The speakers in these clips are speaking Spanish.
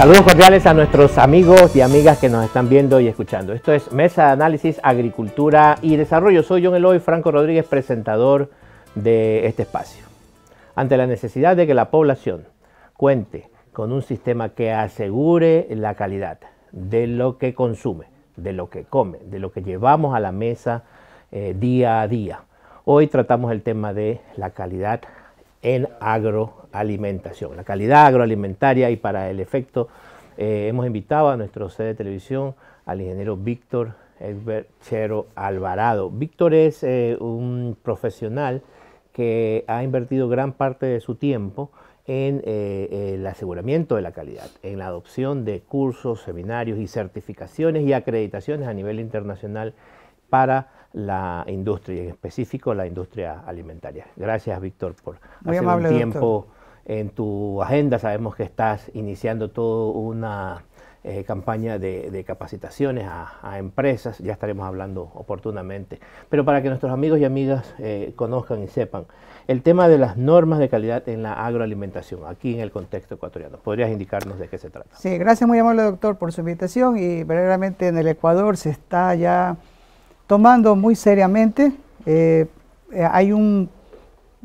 Saludos cordiales a nuestros amigos y amigas que nos están viendo y escuchando. Esto es Mesa de Análisis, Agricultura y Desarrollo. Soy John Eloy Franco Rodríguez, presentador de este espacio. Ante la necesidad de que la población cuente con un sistema que asegure la calidad de lo que consume, de lo que come, de lo que llevamos a la mesa eh, día a día. Hoy tratamos el tema de la calidad en agro alimentación, la calidad agroalimentaria y para el efecto eh, hemos invitado a nuestro sede de televisión al ingeniero Víctor Egbert Alvarado. Víctor es eh, un profesional que ha invertido gran parte de su tiempo en eh, el aseguramiento de la calidad, en la adopción de cursos, seminarios y certificaciones y acreditaciones a nivel internacional para la industria, en específico la industria alimentaria. Gracias, Víctor, por hacer tiempo en tu agenda sabemos que estás iniciando toda una eh, campaña de, capacitaciones a, empresas, ya estaremos hablando oportunamente. Pero para que nuestros amigos y amigas eh, conozcan y sepan, el tema de las normas de calidad en la agroalimentación, aquí en el contexto ecuatoriano, ¿podrías indicarnos de qué se trata? Sí, gracias muy amable doctor por su invitación y verdaderamente en el Ecuador se está ya tomando muy seriamente. Eh, hay un,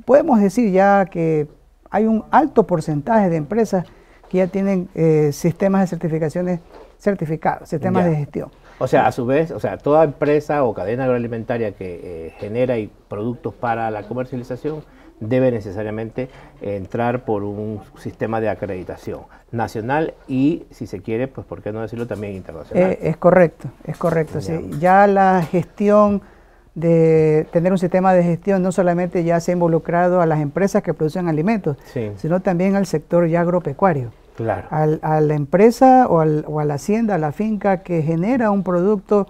podemos decir ya que hay un alto porcentaje de empresas que ya tienen eh, sistemas de certificaciones certificados, sistemas de gestión. O sea, a su vez, o sea, toda empresa o cadena agroalimentaria que eh, genera y productos para la comercialización debe necesariamente eh, entrar por un sistema de acreditación nacional y, si se quiere, pues por qué no decirlo también internacional. es correcto, es correcto. ya la gestión de tener un sistema de gestión no solamente ya se ha involucrado a las empresas que producen alimentos, sino también al sector ya agropecuario. Claro. a la empresa o, al, o, a la hacienda, a la finca que genera un producto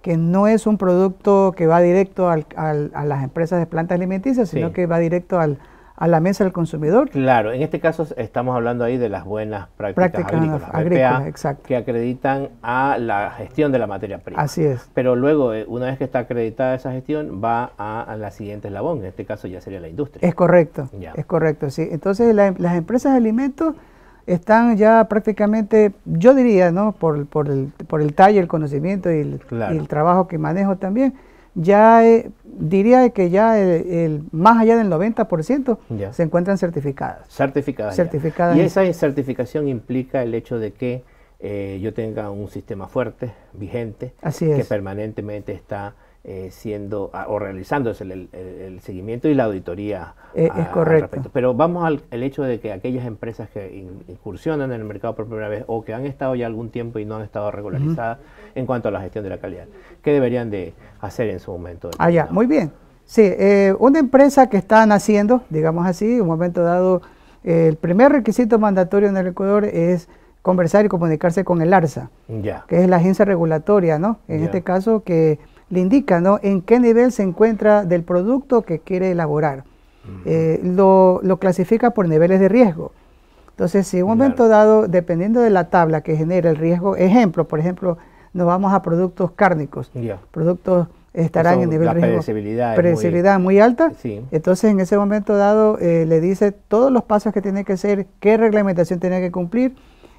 que no es un producto que va directo al, a las empresas de plantas alimenticias, sino que va directo al, a la mesa del consumidor. Claro, en este caso estamos hablando ahí de las buenas prácticas, agrícolas, que acreditan a la gestión de la materia prima. Así es. Pero luego, eh, una vez que está acreditada esa gestión, va a, la siguiente eslabón, en este caso ya sería la industria. Es correcto, ya. es correcto, sí. Entonces em, las empresas de alimentos están ya prácticamente, yo diría, ¿no? Por, por, el, por el talle, el conocimiento y el trabajo que manejo también, ya eh, diría que ya el, más allá del 90% se encuentran certificadas. Certificadas. certificadas y esa certificación implica el hecho de que eh, yo tenga un sistema fuerte, vigente, que permanentemente está eh, siendo ah, o realizándose el, seguimiento y la auditoría. Eh, es correcto. Pero vamos al hecho de que aquellas empresas que incursionan en el mercado por primera vez o que han estado ya algún tiempo y no han estado regularizadas en cuanto a la gestión de la calidad, ¿qué deberían de hacer en su momento? Ah, ya, muy bien. Sí, eh, una empresa que está naciendo, digamos así, en un momento dado, el primer requisito mandatorio en el Ecuador es conversar y comunicarse con el ARSA, que es la agencia regulatoria, ¿no? En este caso que le indica en qué nivel se encuentra del producto que quiere elaborar. Eh, lo, clasifica por niveles de riesgo. Entonces, si en un momento dado, dependiendo de la tabla que genera el riesgo, ejemplo, por ejemplo, nos vamos a productos cárnicos, productos estarán en nivel de riesgo. muy, alta. Entonces, en ese momento dado, eh, le dice todos los pasos que tiene que hacer, qué reglamentación tiene que cumplir,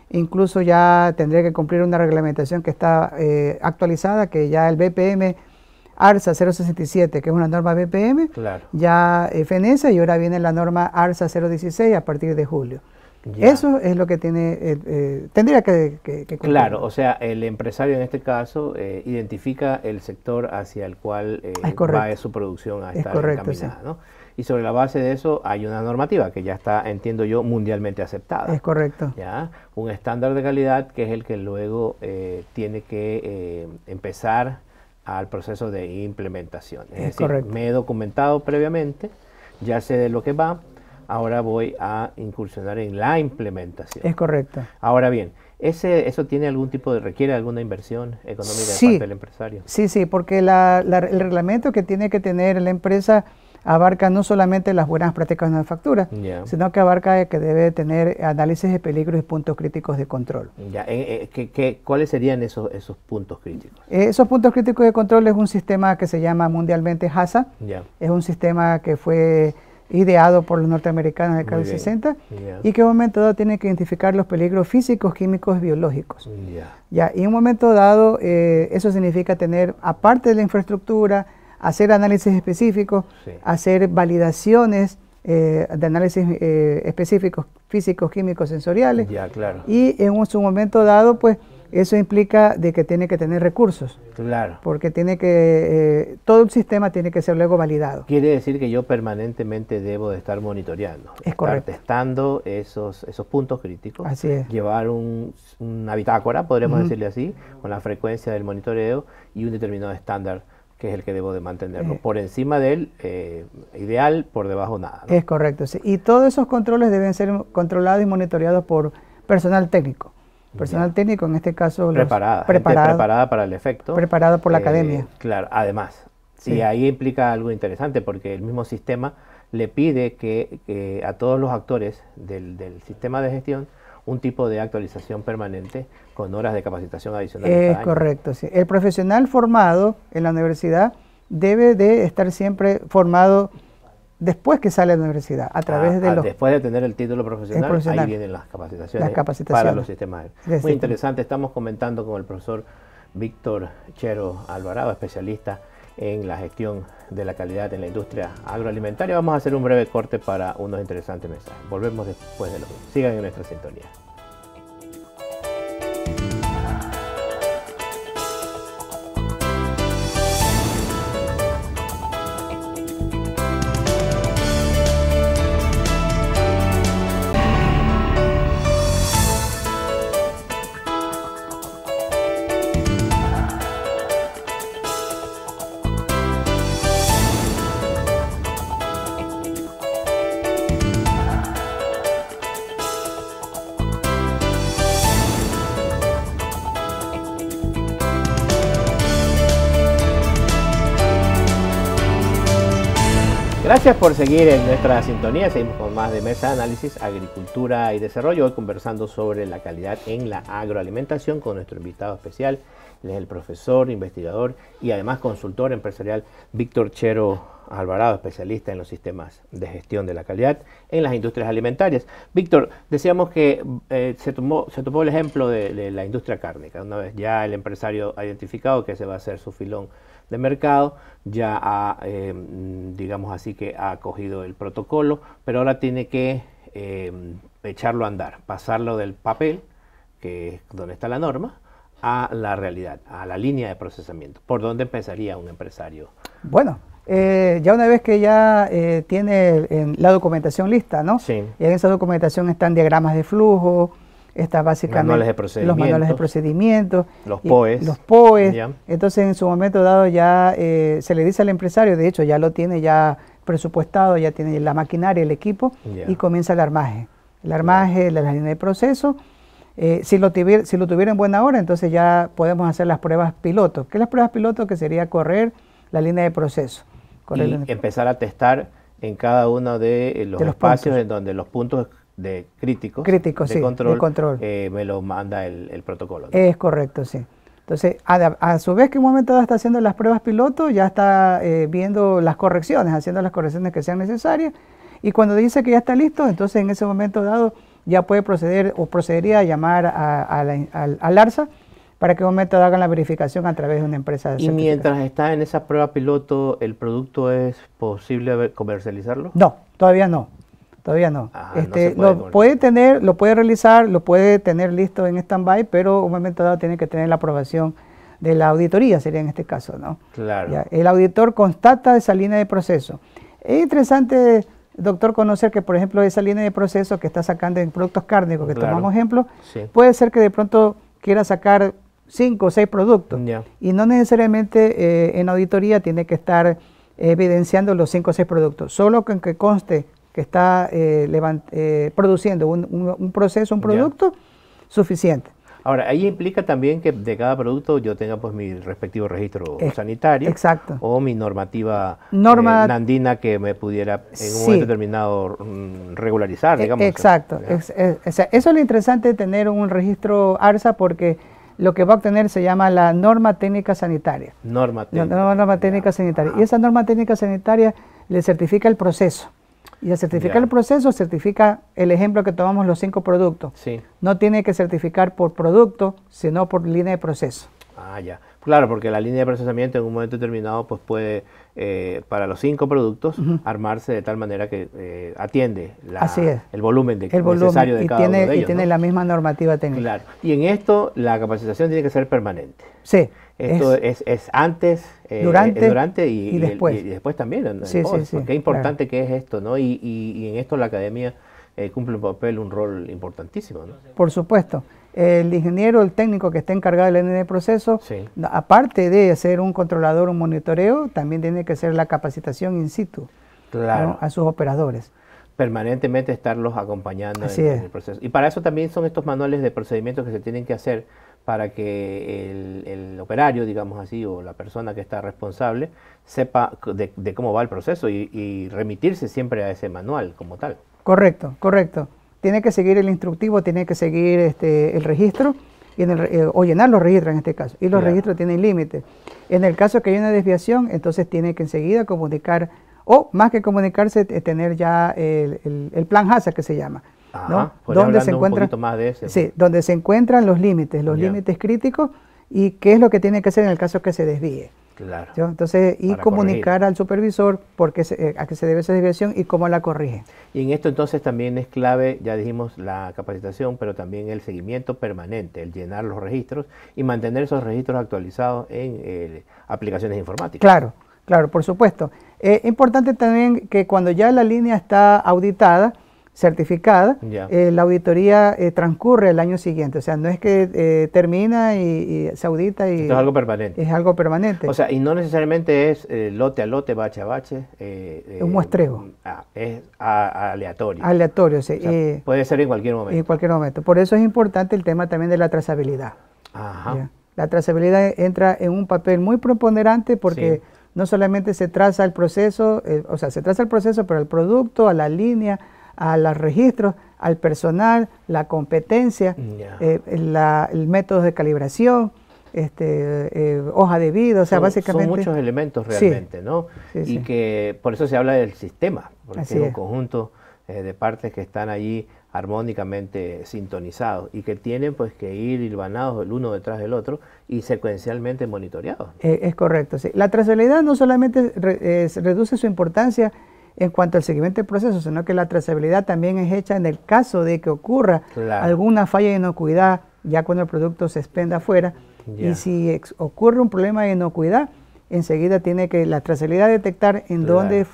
Incluso ya tendría que cumplir una reglamentación que está eh, actualizada, que ya el BPM ARSA 067, que es una norma BPM, ya eh, FNSA y ahora viene la norma ARSA 016 a partir de julio. Eso es lo que tiene, eh, eh, tendría que, Claro, o sea, el empresario en este caso eh, identifica el sector hacia el cual va su producción a estar encaminada, Y sobre la base de eso hay una normativa que ya está, entiendo yo, mundialmente aceptada. Es correcto. ¿ya? Un estándar de calidad que es el que luego tiene que empezar al proceso de implementación. Es, me he documentado previamente, ya sé de lo que va, ahora voy a incursionar en la implementación. Es correcto. Ahora bien, ese, ¿Eso tiene algún tipo de, requiere alguna inversión económica de parte del empresario? Sí, sí, porque el reglamento que tiene que tener la empresa abarca no solamente las buenas prácticas de manufactura, sino que abarca que debe tener análisis de peligros y puntos críticos de control. Eh, eh, ¿Qué, cuáles serían esos, esos puntos críticos? Eh, esos puntos críticos de control es un sistema que se llama mundialmente HASA, es un sistema que fue ideado por los norteamericanos de el 60 y que en un momento dado tiene que identificar los peligros físicos, químicos biológicos. Ya, y en un momento dado eh, eso significa tener, aparte de la infraestructura, hacer análisis específicos, hacer validaciones eh, de análisis eh, específicos físicos, químicos, sensoriales. Ya, claro. Y en un, su momento dado, pues eso implica de que tiene que tener recursos. Claro. Porque tiene que, eh, todo el sistema tiene que ser luego validado. Quiere decir que yo permanentemente debo de estar monitoreando. Es estar testando esos, esos puntos críticos. Así es. Llevar una bitácora, podríamos decirle así, con la frecuencia del monitoreo y un determinado estándar que es el que debo de mantenerlo. Eh. por encima del él, eh, ideal, por debajo nada. Es correcto, sí. Y todos esos controles deben ser controlados y monitoreados por personal técnico personal técnico, en este caso... Preparada, preparada, para el efecto. Preparada por la eh, academia. Claro, además. si ahí implica algo interesante porque el mismo sistema le pide que, a todos los actores del, del, sistema de gestión un tipo de actualización permanente con horas de capacitación adicional. Es correcto, sí. El profesional formado en la universidad debe de estar siempre formado después que sale a la universidad, a través ah, de ah, los... Después de tener el título profesional, ahí vienen las capacitaciones, para los sistemas. Muy interesante, estamos comentando con el profesor Víctor Chero Alvarado, especialista en la gestión de la calidad en la industria agroalimentaria. Vamos a hacer un breve corte para unos interesantes mensajes. Volvemos después de los... Sigan en nuestra sintonía. Gracias por seguir en nuestra sintonía. Seguimos con más de Mesa de Análisis, Agricultura y Desarrollo. Hoy conversando sobre la calidad en la agroalimentación con nuestro invitado especial. es el profesor, investigador y además consultor empresarial Víctor Chero Alvarado, especialista en los sistemas de gestión de la calidad en las industrias alimentarias. Víctor, decíamos que eh, se, tomó, el ejemplo de, de la industria cárnica. Una vez ya el empresario ha identificado que ese va a ser su filón de mercado, ya ha, eh, digamos así que ha cogido el protocolo, pero ahora tiene que eh, echarlo a andar, pasarlo del papel, que es donde está la norma, a la realidad, a la línea de procesamiento. ¿Por dónde empezaría un empresario? Bueno, eh, ya una vez que ya eh, tiene la documentación lista, ¿no? Sí. Y en esa documentación están diagramas de flujo, está básicamente los manuales de procedimiento, los POEs. Los POEs. Entonces, en su momento dado ya eh, se le dice al empresario, de hecho ya lo tiene ya presupuestado, ya tiene la maquinaria, el equipo, y comienza el armaje. El armaje, la línea de proceso. Eh, si, lo tuviera, si lo tuviera en buena hora, entonces ya podemos hacer las pruebas piloto. ¿Qué las pruebas piloto? Que sería correr la línea de proceso. empezar a testar en cada uno de eh, los, espacios en donde los puntos de críticos, de, control, eh, me lo manda el, protocolo. Es correcto, sí. Entonces, a, su vez que en un momento dado está haciendo las pruebas piloto, ya está eh, viendo las correcciones, haciendo las correcciones que sean necesarias. Y cuando dice que ya está listo, entonces en ese momento dado ya puede proceder o procedería a llamar a, al, al ARSA para que un momento hagan la verificación a través de una empresa de ¿Y mientras está en esa prueba piloto, el producto es posible comercializarlo? No, todavía no. Todavía no. este, puede lo puede tener, lo puede realizar, lo puede tener listo en stand-by, pero un momento dado tiene que tener la aprobación de la auditoría, sería en este caso, ¿no? Claro. el auditor constata esa línea de proceso. Es interesante, doctor, conocer que, por ejemplo, esa línea de proceso que está sacando en productos cárnicos, que tomamos ejemplo, puede ser que de pronto quiera sacar cinco o seis productos. Y no necesariamente eh, en auditoría tiene que estar eh, evidenciando los cinco o seis productos. Solo que conste que está eh, eh, produciendo un, proceso, un producto suficiente. Ahora, ahí implica también que de cada producto yo tenga pues mi respectivo registro eh, sanitario. Exacto. O mi normativa Norma, nandina que me pudiera en un momento determinado mm, regularizar, e-, digamos. Exacto. eso es lo interesante de tener un registro ARSA porque lo que va a obtener se llama la norma técnica sanitaria. Norma técnica. norma técnica sanitaria. Y esa norma técnica sanitaria le certifica el proceso. Y a certificar el proceso, certifica el ejemplo que tomamos los cinco productos. Sí. No tiene que certificar por producto, sino por línea de proceso. Ah, ya. Claro, porque la línea de procesamiento en un momento determinado pues puede, eh, para los cinco productos, armarse de tal manera que eh, atiende el volumen, de, necesario de cada tiene, uno Y tiene la misma normativa técnica. Claro. Y en esto la capacitación tiene que ser permanente. Sí. Esto es, antes, eh, durante, y, después. Y, después. también. Sí, sí, qué importante que es esto, ¿no? Y, en esto la academia eh, cumple un papel, un rol importantísimo, ¿no? Por supuesto. El ingeniero, el técnico que está encargado del NN proceso, aparte de ser un controlador, un monitoreo, también tiene que hacer la capacitación in situ a sus operadores permanentemente estarlos acompañando en, el proceso. Y para eso también son estos manuales de procedimientos que se tienen que hacer para que el, operario, digamos así, o la persona que está responsable, sepa de, cómo va el proceso y, remitirse siempre a ese manual como tal. Correcto, correcto. Tiene que seguir el instructivo, tiene que seguir este, el registro y en eh, o llenar los registros en este caso. Y los registros tienen límite. En el caso que haya una desviación, entonces tiene que enseguida comunicar, o más que comunicarse, tener ya el, el plan HASA que se llama donde se encuentran, más sí, donde se encuentran los límites, los límites críticos y qué es lo que tiene que hacer en el caso que se desvíe. Claro. Entonces, y comunicar al supervisor por qué eh, a qué se debe esa desviación y cómo la corrige. Y en esto entonces también es clave, ya dijimos, la capacitación, pero también el seguimiento permanente, el llenar los registros y mantener esos registros actualizados en eh, aplicaciones informáticas. Claro, claro, por supuesto. Eh, es importante también que cuando ya la línea está auditada, certificada, eh, la auditoría eh, transcurre el año siguiente. O sea, no es que eh, termina y, se audita y... es algo permanente. Es algo permanente. O sea, y no necesariamente es lote a lote, bache a bache. un muestreo. Ah, es aleatorio. Aleatorio, sí. puede ser en cualquier momento. En cualquier momento. Por eso es importante el tema también de la trazabilidad. Ajá. La trazabilidad entra en un papel muy preponderante porque... no solamente se traza el proceso, o sea, se traza el proceso, pero el producto, a la línea, a los registros, al personal, la competencia, eh, el método de calibración, este, eh, hoja de vida, o sea, básicamente... Son muchos elementos realmente, ¿no? y que por eso se habla del sistema, porque es un conjunto eh, de partes que están allí armónicamente sintonizados y que tienen pues que ir hilvanados el uno detrás del otro y secuencialmente monitoreados. es correcto, sí. La trazabilidad no solamente reduce su importancia en cuanto al seguimiento del proceso, sino que la trazabilidad también es hecha en el caso de que ocurra alguna falla de inocuidad ya cuando el producto se expenda afuera. Y si ocurre un problema de inocuidad, enseguida tiene que la trazabilidad detectar en dónde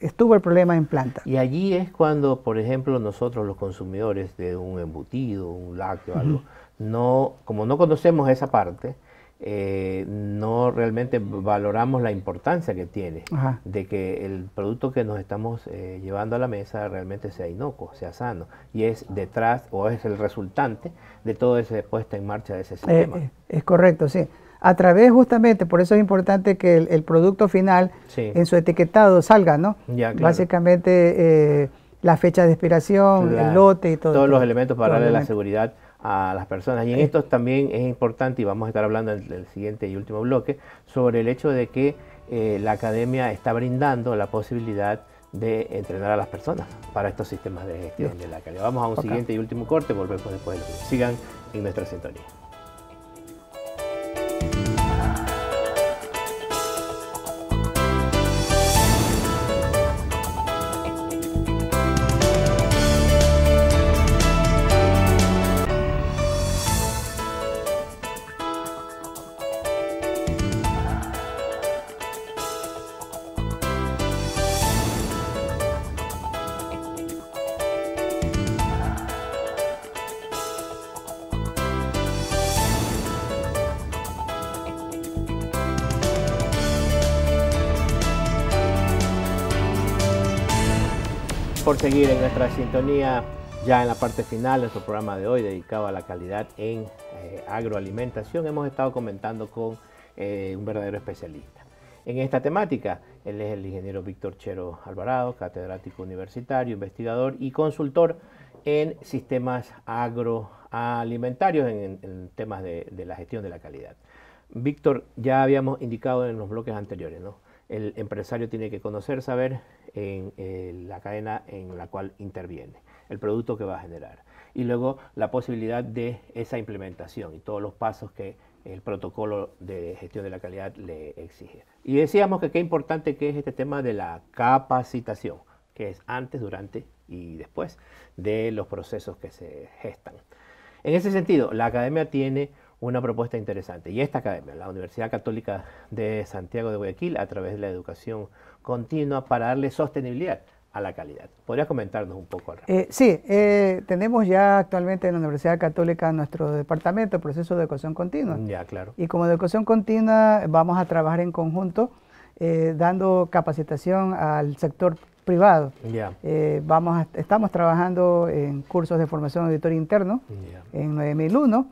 estuvo el problema en planta. Y allí es cuando, por ejemplo, nosotros los consumidores de un embutido, un lácteo, algo, no, como no conocemos esa parte, eh, no realmente valoramos la importancia que tiene de que el producto que nos estamos eh, llevando a la mesa realmente sea inocuo, sea sano, y es detrás o es el resultante de toda esa puesta en marcha de ese eh, sistema. es correcto, sí. A través justamente, por eso es importante que el, producto final en su etiquetado salga, ¿no? Ya, Básicamente la fecha de expiración, el lote y todo. Todos los elementos para darle la seguridad a las personas. Y en esto también es importante, y vamos a estar hablando en el siguiente y último bloque, sobre el hecho de que eh, la academia está brindando la posibilidad de entrenar a las personas para estos sistemas de gestión de la academia, Vamos a un siguiente y último corte, volvemos después. Sigan en nuestra sintonía. por seguir en nuestra sintonía ya en la parte final de nuestro programa de hoy dedicado a la calidad en eh, agroalimentación. Hemos estado comentando con eh, un verdadero especialista. En esta temática, él es el ingeniero Víctor Chero Alvarado, catedrático universitario, investigador y consultor en sistemas agroalimentarios en, temas de la gestión de la calidad. Víctor, ya habíamos indicado en los bloques anteriores, ¿no? el empresario tiene que conocer, saber en eh, la cadena en la cual interviene, el producto que va a generar. Y luego la posibilidad de esa implementación y todos los pasos que el protocolo de gestión de la calidad le exige. Y decíamos que qué importante que es este tema de la capacitación, que es antes, durante y después de los procesos que se gestan. En ese sentido, la academia tiene una propuesta interesante. Y esta academia, la Universidad Católica de Santiago de Guayaquil, a través de la educación continua para darle sostenibilidad a la calidad. ¿Podrías comentarnos un poco al respecto? Eh, sí, eh, tenemos ya actualmente en la Universidad Católica nuestro departamento, proceso de educación continua. Ya, claro. Y como educación continua vamos a trabajar en conjunto, eh, dando capacitación al sector privado. ya vamos estamos trabajando en cursos de formación de auditor interno en 9001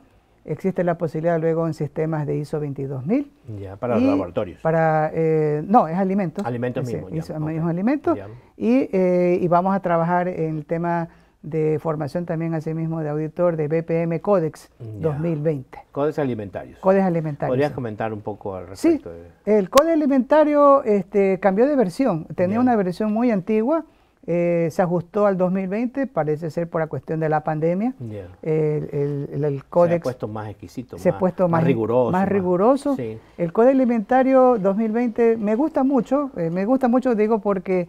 existe la posibilidad luego en sistemas de ISO 22000. Ya, para los laboratorios. Para, eh, no, es alimentos. Alimentos mismos. alimentos. Y, eh, y, vamos a trabajar en el tema de formación también asimismo de auditor de BPM Codex 2020. Codex alimentarios. Codex alimentarios. ¿Podrías comentar un poco al respecto? Sí, el Codex alimentario este, cambió de versión. Tenía una versión muy antigua eh, se ajustó al 2020, parece ser por la cuestión de la pandemia. El, el, códex se ha puesto más exquisito, más, riguroso. Más, riguroso. El código alimentario 2020 me gusta mucho, eh, me gusta mucho, digo, porque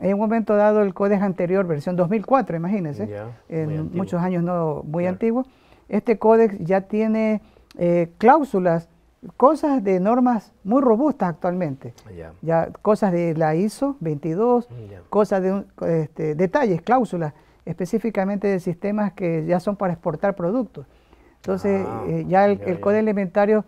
en un momento dado el códex anterior, versión 2004, imagínense, en muchos años no muy antiguo, este códex ya tiene eh, cláusulas cosas de normas muy robustas actualmente. Ya cosas de la ISO 22, cosas de este, detalles, cláusulas específicamente de sistemas que ya son para exportar productos. Entonces, ah, eh, ya el, código elementario,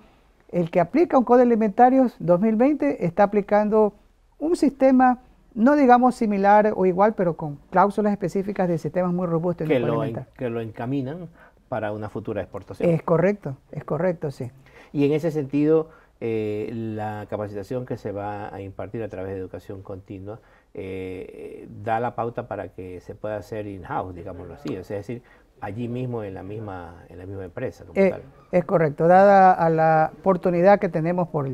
el que aplica un código elementario 2020 está aplicando un sistema no digamos similar o igual, pero con cláusulas específicas de sistemas muy robustos que, lo, que lo encaminan para una futura exportación. Es correcto, es correcto, sí. Y en ese sentido, eh, la capacitación que se va a impartir a través de educación continua eh, da la pauta para que se pueda hacer in-house, digámoslo así, es decir, allí mismo en la misma, en la misma empresa. Eh, es correcto, dada a la oportunidad que tenemos, por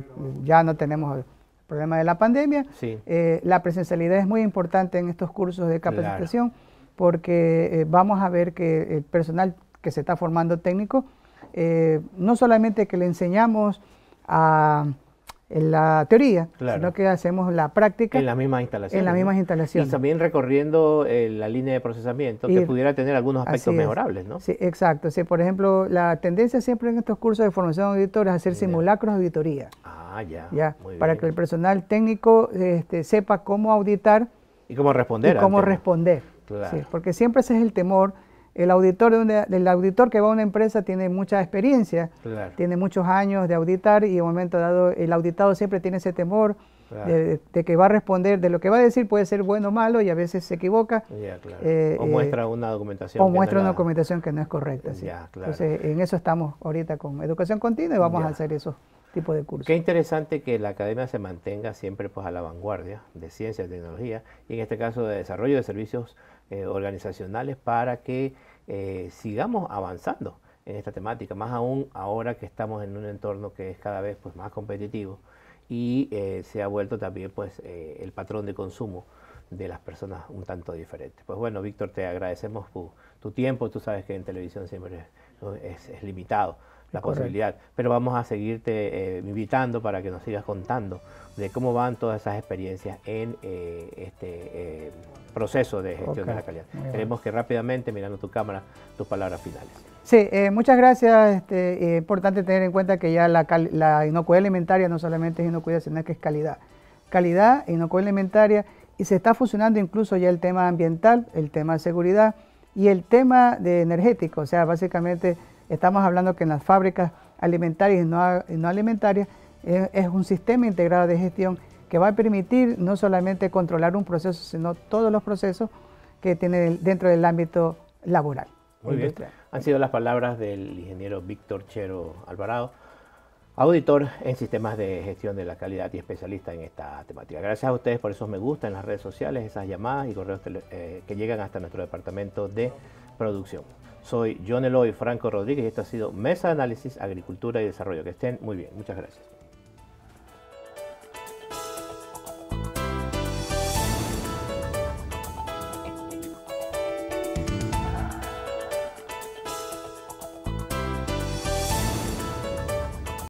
ya no tenemos el problema de la pandemia, la presencialidad es muy importante en estos cursos de capacitación porque vamos a ver que el personal que se está formando técnico, eh, no solamente que le enseñamos a la teoría, sino que hacemos la práctica. En las mismas instalaciones. En las mismas instalaciones. Y también recorriendo eh, la línea de procesamiento, que pudiera tener algunos aspectos mejorables, ¿no? Sí, exacto. por ejemplo, la tendencia siempre en estos cursos de formación de auditores es hacer simulacros de auditoría. Ah, ya. para que el personal técnico este, sepa cómo auditar. Y cómo responder. Y cómo responder. porque siempre ese es el temor el auditor, de una, auditor que va a una empresa tiene mucha experiencia, tiene muchos años de auditar y en un momento dado el auditado siempre tiene ese temor de, que va a responder, de lo que va a decir puede ser bueno o malo y a veces se equivoca. Eh, o eh, muestra una documentación. que muestra no una documentación que no es correcta. Entonces en eso estamos ahorita con educación continua y vamos a hacer eso. Qué interesante que la academia se mantenga siempre pues, a la vanguardia de ciencia, y tecnología y en este caso de desarrollo de servicios eh, organizacionales para que eh, sigamos avanzando en esta temática, más aún ahora que estamos en un entorno que es cada vez pues, más competitivo y eh, se ha vuelto también pues, el patrón de consumo de las personas un tanto diferente. Pues bueno, Víctor, te agradecemos tu, tu tiempo, tú sabes que en televisión siempre es limitado la posibilidad. Pero vamos a seguirte eh, invitando para que nos sigas contando de cómo van todas esas experiencias en eh, este eh, proceso de gestión de la calidad. Queremos que rápidamente, mirando tu cámara, tus palabras finales. Sí, muchas gracias. es este, importante tener en cuenta que ya la, inocuidad alimentaria no solamente es inocuidad, sino que es calidad. Calidad, inocuidad alimentaria, y se está fusionando incluso ya el tema ambiental, el tema de seguridad y el tema de energético, o sea, básicamente Estamos hablando que en las fábricas alimentarias y no, alimentarias es, un sistema integrado de gestión que va a permitir no solamente controlar un proceso, sino todos los procesos que tiene dentro del ámbito laboral. Muy bien. Han sido las palabras del ingeniero Víctor Chero Alvarado, auditor en sistemas de gestión de la calidad y especialista en esta temática. Gracias a ustedes por esos me gusta en las redes sociales, esas llamadas y correos eh, que llegan hasta nuestro departamento de producción. Soy John Eloy Franco Rodríguez y esto ha sido Mesa de Análisis, Agricultura y Desarrollo. Que estén muy bien. Muchas gracias.